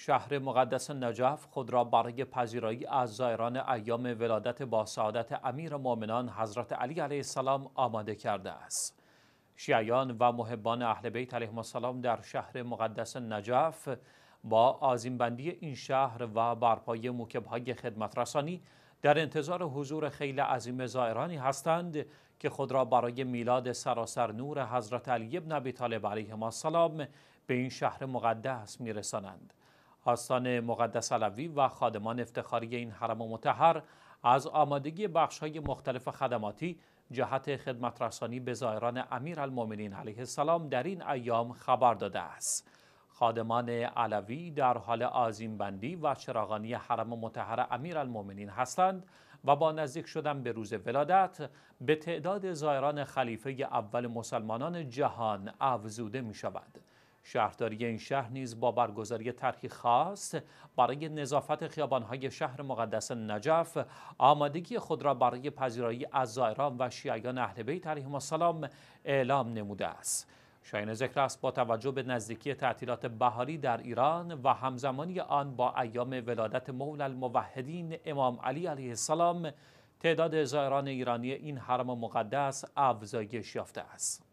شهر مقدس نجف خود را برای پذیرایی از زائران ایام ولادت با سعادت امیر مؤمنان حضرت علی علیه السلام آماده کرده است. شیعیان و محبان اهل بیت علیهم السلام در شهر مقدس نجف با آزیمبندی این شهر و برپای موکبهای خدمت رسانی در انتظار حضور خیلی عظیم زائرانی هستند که خود را برای میلاد سراسر نور حضرت علی ابن ابی طالب علیه السلام به این شهر مقدس میرسانند. آستان مقدس علوی و خادمان افتخاری این حرم متحر از آمادگی بخش های مختلف خدماتی جهت خدمت رسانی به زائران امیر المومنین علیه السلام در این ایام خبر داده است. خادمان علوی در حال آزیم بندی و چراغانی حرم متحر امیر المومنین هستند و با نزدیک شدن به روز ولادت به تعداد زائران خلیفه اول مسلمانان جهان افزوده می شود. شهرداری این شهر نیز با برگزاری طرحی خاص برای نظافت خیابانهای شهر مقدس نجف آمادگی خود را برای پذیرایی از زائران و شیعیان اهل بیت علیهم السلام اعلام نموده است شاین ذکر است با توجه به نزدیکی تعطیلات بهاری در ایران و همزمانی آن با ایام ولادت مولا الموحدین امام علی علیه السلام تعداد زائران ایرانی این حرم مقدس افزایش یافته است